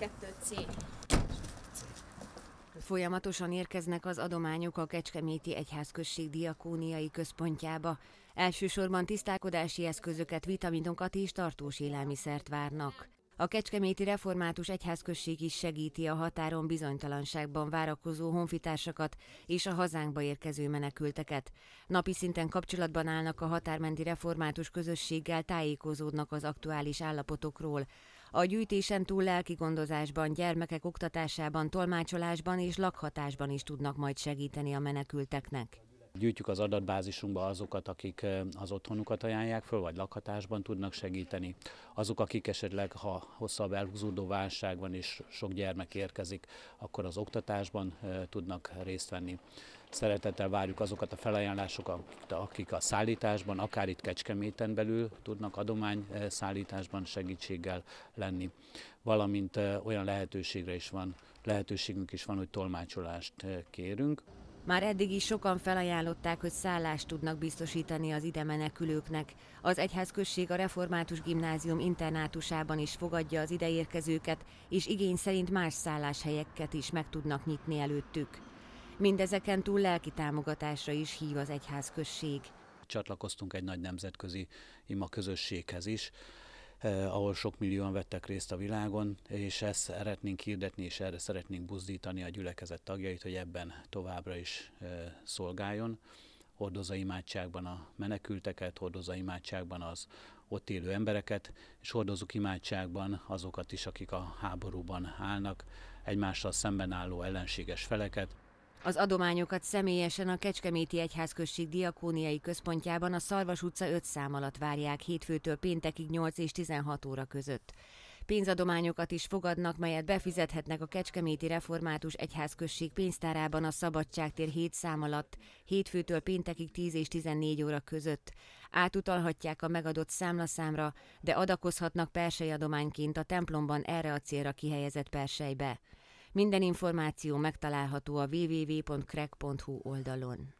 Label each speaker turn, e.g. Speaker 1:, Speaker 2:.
Speaker 1: 2C. Folyamatosan érkeznek az adományok a Kecskeméti Egyházközség diakóniai központjába. Elsősorban tisztálkodási eszközöket, vitaminokat és tartós élelmiszert várnak. A Kecskeméti Református Egyházközség is segíti a határon bizonytalanságban várakozó honfitársakat és a hazánkba érkező menekülteket. Napi szinten kapcsolatban állnak a határmenti református közösséggel, tájékozódnak az aktuális állapotokról. A gyűjtésen túl lelki gondozásban, gyermekek oktatásában, tolmácsolásban és lakhatásban is tudnak majd segíteni a menekülteknek.
Speaker 2: Gyűjtjük az adatbázisunkba azokat, akik az otthonukat ajánlják föl, vagy lakhatásban tudnak segíteni. Azok, akik esetleg, ha hosszabb elhúzódó válság van és sok gyermek érkezik, akkor az oktatásban tudnak részt venni. Szeretettel várjuk azokat a felajánlásokat, akik a szállításban, akár itt Kecskeméten belül tudnak adomány szállításban segítséggel lenni. Valamint olyan lehetőségre is van, lehetőségünk is van, hogy tolmácsolást kérünk.
Speaker 1: Már eddig is sokan felajánlották, hogy szállást tudnak biztosítani az ide menekülőknek. Az egyházközség a Református Gimnázium internátusában is fogadja az ideérkezőket, és igény szerint más szálláshelyeket is meg tudnak nyitni előttük. Mindezeken túl lelki támogatásra is hív az egyházközség.
Speaker 2: Csatlakoztunk egy nagy nemzetközi ima közösséghez is, eh, ahol sok millióan vettek részt a világon, és ezt szeretnénk hirdetni, és erre szeretnénk buzdítani a gyülekezet tagjait, hogy ebben továbbra is eh, szolgáljon. Hordozza imádságban a menekülteket, hordozza imádságban az ott élő embereket, és hordozzuk imádságban azokat is, akik a háborúban állnak, egymással szemben álló ellenséges feleket.
Speaker 1: Az adományokat személyesen a Kecskeméti Egyházközség diakóniai központjában a Szarvas utca 5 szám alatt várják hétfőtől péntekig 8 és 16 óra között. Pénzadományokat is fogadnak, melyet befizethetnek a Kecskeméti Református Egyházközség pénztárában a Szabadságtér 7 szám alatt, hétfőtől péntekig 10 és 14 óra között. Átutalhatják a megadott számlaszámra, de adakozhatnak persely adományként a templomban erre a célra kihelyezett persejbe. Minden információ megtalálható a www.crack.hu oldalon.